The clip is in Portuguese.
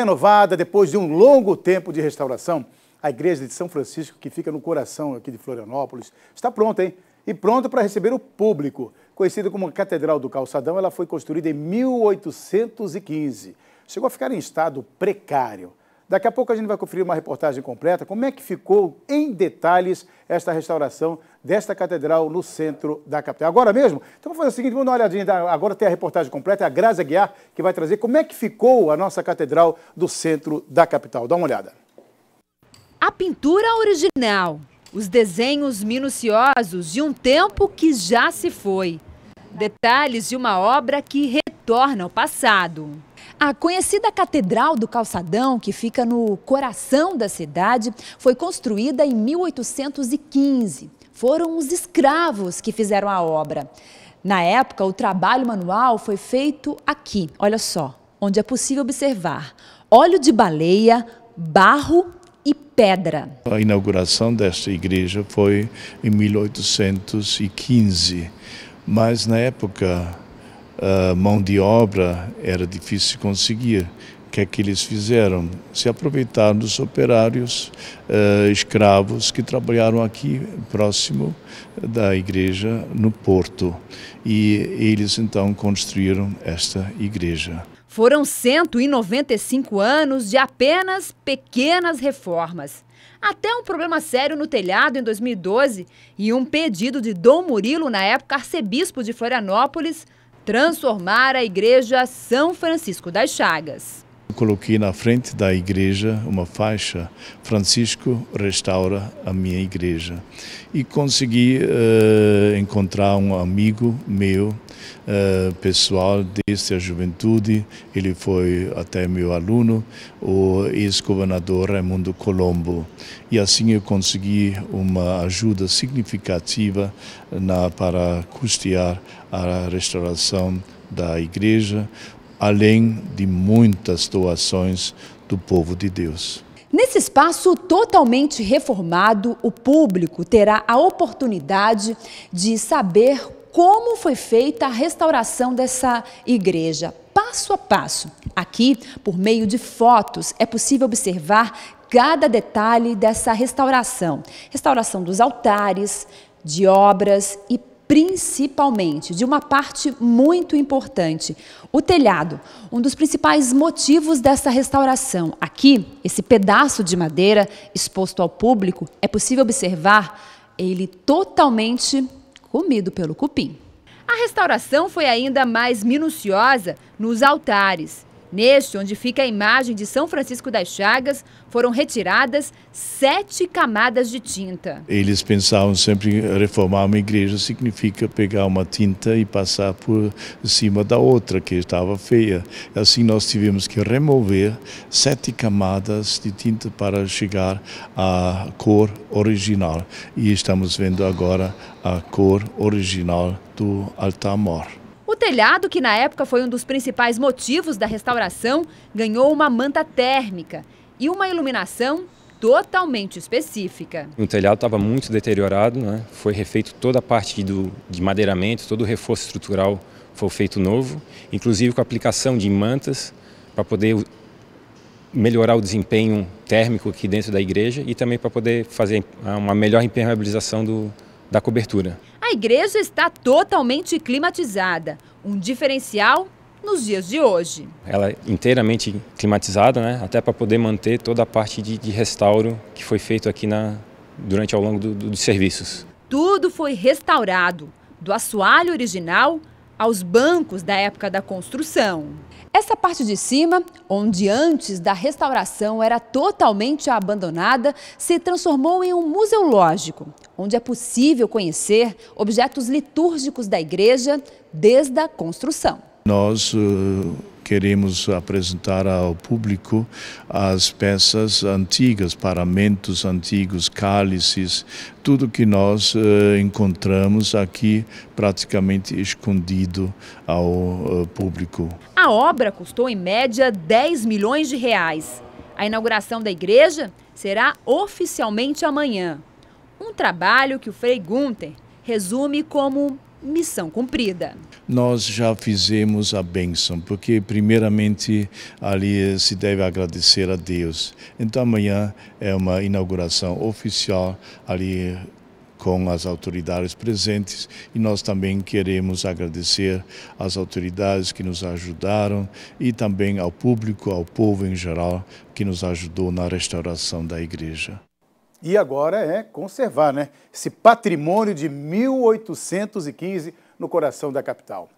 renovada depois de um longo tempo de restauração. A igreja de São Francisco, que fica no coração aqui de Florianópolis, está pronta, hein? E pronta para receber o público. Conhecida como Catedral do Calçadão, ela foi construída em 1815. Chegou a ficar em estado precário. Daqui a pouco a gente vai conferir uma reportagem completa, como é que ficou em detalhes esta restauração desta catedral no centro da capital. Agora mesmo, então vamos fazer o seguinte, vamos dar uma olhadinha, agora tem a reportagem completa, é a Grazi Aguiar que vai trazer como é que ficou a nossa catedral do centro da capital. Dá uma olhada. A pintura original, os desenhos minuciosos de um tempo que já se foi. Detalhes de uma obra que retorna ao passado. A conhecida Catedral do Calçadão, que fica no coração da cidade, foi construída em 1815. Foram os escravos que fizeram a obra. Na época, o trabalho manual foi feito aqui, olha só, onde é possível observar óleo de baleia, barro e pedra. A inauguração desta igreja foi em 1815, mas na época a mão de obra era difícil de conseguir. O que é que eles fizeram? Se aproveitaram dos operários uh, escravos que trabalharam aqui próximo da igreja no Porto. E eles então construíram esta igreja. Foram 195 anos de apenas pequenas reformas. Até um problema sério no telhado em 2012 e um pedido de Dom Murilo, na época arcebispo de Florianópolis, transformar a Igreja São Francisco das Chagas coloquei na frente da igreja uma faixa: Francisco restaura a minha igreja. E consegui uh, encontrar um amigo meu, uh, pessoal desde a juventude. Ele foi até meu aluno, o ex-governador Raimundo Colombo. E assim eu consegui uma ajuda significativa eh, na, para custear a restauração da igreja, além de muitas doações do povo de Deus. Nesse espaço totalmente reformado, o público terá a oportunidade de saber como foi feita a restauração dessa igreja, passo a passo. Aqui, por meio de fotos, é possível observar cada detalhe dessa restauração: restauração dos altares, de obras e principalmente de uma parte muito importante, o telhado, um dos principais motivos dessa restauração. Aqui, esse pedaço de madeira exposto ao público, é possível observar ele totalmente comido pelo cupim. A restauração foi ainda mais minuciosa nos altares. Neste, onde fica a imagem de São Francisco das Chagas, foram retiradas sete camadas de tinta. Eles pensavam sempre reformar uma igreja significa pegar uma tinta e passar por cima da outra, que estava feia. Assim, nós tivemos que remover sete camadas de tinta para chegar à cor original. E estamos vendo agora a cor original do altar-mor telhado, que na época foi um dos principais motivos da restauração, ganhou uma manta térmica e uma iluminação totalmente específica. O telhado estava muito deteriorado, né? foi refeito toda a parte do, de madeiramento, todo o reforço estrutural foi feito novo, inclusive com a aplicação de mantas para poder melhorar o desempenho térmico aqui dentro da igreja e também para poder fazer uma melhor impermeabilização do, da cobertura. A igreja está totalmente climatizada um diferencial nos dias de hoje. Ela é inteiramente climatizada, né? até para poder manter toda a parte de, de, restauro que foi feito aqui na, durante ao longo do, do, dos serviços. Tudo foi restaurado, do assoalho original aos bancos da época da construção. Essa parte de cima, onde antes da restauração era totalmente abandonada, se transformou em um museológico, onde é possível conhecer objetos litúrgicos da igreja desde a construção. Nós eh, queremos apresentar ao público as peças antigas, paramentos antigos, cálices, tudo que nós eh, encontramos aqui praticamente escondido ao eh, público. A obra custou em média 10 milhões de reais. A inauguração da igreja será oficialmente amanhã. Um trabalho que o Frei Gunther resume como missão cumprida. Nós já fizemos a bênção, porque primeiramente ali se deve agradecer a Deus. Então amanhã é uma inauguração oficial ali com as autoridades presentes e nós também queremos agradecer às autoridades que nos ajudaram e também ao público, ao povo em geral que nos ajudou na restauração da igreja. E agora é conservar né, esse patrimônio de 1815 no coração da capital.